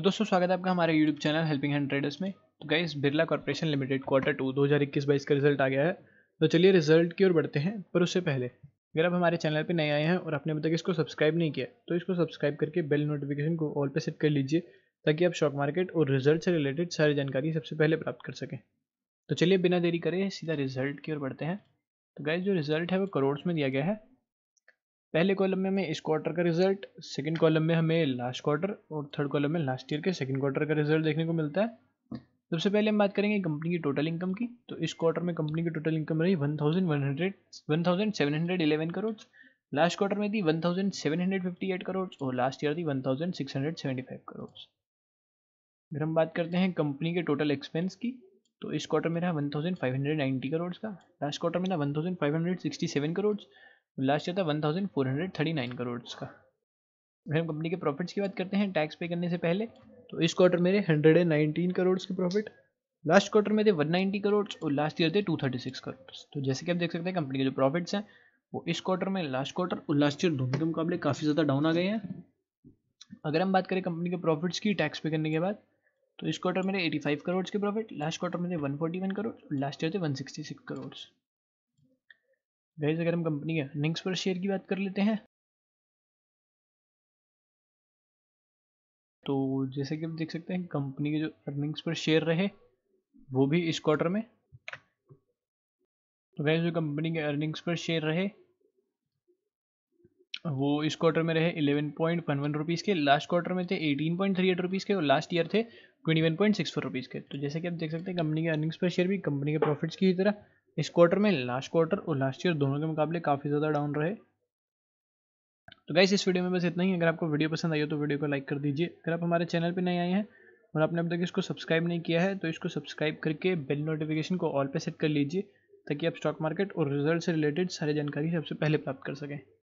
तो दोस्तों स्वागत है आपका हमारे YouTube channel helping hand traders में तो guys Birla corporation limited quarter two दो हज़ार इक्कीस बाईस का रिजल्ट आ गया है तो चलिए रिजल्ट की ओर बढ़ते हैं पर उससे पहले अगर आप हमारे चैनल पर नए आए हैं और आपने अभी तक इसको सब्सक्राइब नहीं किया तो इसको सब्सक्राइब करके बेल नोटिफिकेशन को ऑल पर सेट कर लीजिए ताकि आप स्टॉक मार्केट और रिजल्ट से रिलेटेड सारी जानकारी सबसे पहले प्राप्त कर सकें तो चलिए बिना देरी करें सीधा रिजल्ट की ओर बढ़ते हैं तो गाइज जो रिजल्ट है वो करोड़ में दिया गया है पहले कॉलम में हमें इस क्वार्टर का रिजल्ट सेकंड कॉलम में हमें लास्ट क्वार्टर और थर्ड कॉलम में लास्ट ईयर के सेकंड क्वार्टर का रिजल्ट देखने को मिलता है सबसे पहले हम बात करेंगे कंपनी की टोटल इनकम की तो इस क्वार्टर में कंपनी की टोटल इनकम रही one thousand one hundred one thousand seven hundred eleven crore last quarter में थी one thousand seven hundred fifty eight crore और लास्ट ईयर थी one thousand six hundred seventy five crore अगर हम बात करते हैं कंपनी के टोटल एक्सपेंस की तो इस क्वार्टर में रहा one thousand five hundred ninety crore का लास्ट क्वार्टर में था 1567 thousand five hundred sixty seven crore last year था one thousand four hundred thirty nine crore का हम कंपनी के प्रॉफिट्स की बात करते हैं टैक्स पे करने से पहले तो इस क्वार्टर में हंड्रेड एंड नाइनटीन करोड़ के प्रॉफिट लास्ट क्वार्टर में थे वन नाइनटी करोड़ और लास्ट ईयर थे टू थर्टी सिक्स करोड़ तो जैसे कि आप देख सकते हैं कंपनी के जो प्रॉफिट्स हैं वो इस क्वार्टर में लास्ट क्वार्टर और लास्ट ईयर दोनों के मुकाबले काफ़ी ज़्यादा डाउन आ गए हैं अगर हम बात करें कंपनी के प्रॉफिट्स की टैक्स पे करने के बाद तो इस क्वार्टर में एटी फाइव करोड़ के प्रॉफिट लास्ट क्वार्टर में थे one forty one crore last year थे one sixty six crore guys अगर हम कंपनी के अर्निंग्स पर शेयर की बात कर लेते हैं तो जैसे कि आप देख सकते हैं कंपनी के जो अर्निंग्स पर शेयर रहे वो भी इस क्वार्टर में तो गाइज जो कंपनी के अर्निंग्स पर शेयर रहे वो इस क्वार्टर में रहे eleven point one one rupees के लास्ट क्वार्टर में थे eighteen point three eight rupees के और लास्ट ईयर थे twenty one point six four rupees के तो जैसे कि आप देख सकते हैं कंपनी के अर्निंग्स पर शेयर भी कंपनी के प्रॉफिट्स की तरह इस क्वार्टर में लास्ट क्वार्टर और लास्ट ईयर दोनों के मुकाबले काफ़ी ज़्यादा डाउन रहे तो गाइस इस वीडियो में बस इतना ही अगर आपको वीडियो पसंद आई हो तो वीडियो को लाइक कर दीजिए अगर आप हमारे चैनल पर नए आए हैं और आपने अब तक इसको सब्सक्राइब नहीं किया है तो इसको सब्सक्राइब करके बेल नोटिफिकेशन को ऑल पे सेट कर लीजिए ताकि आप स्टॉक मार्केट और रिजल्ट से रिलेटेड सारी जानकारी सबसे पहले प्राप्त कर सकें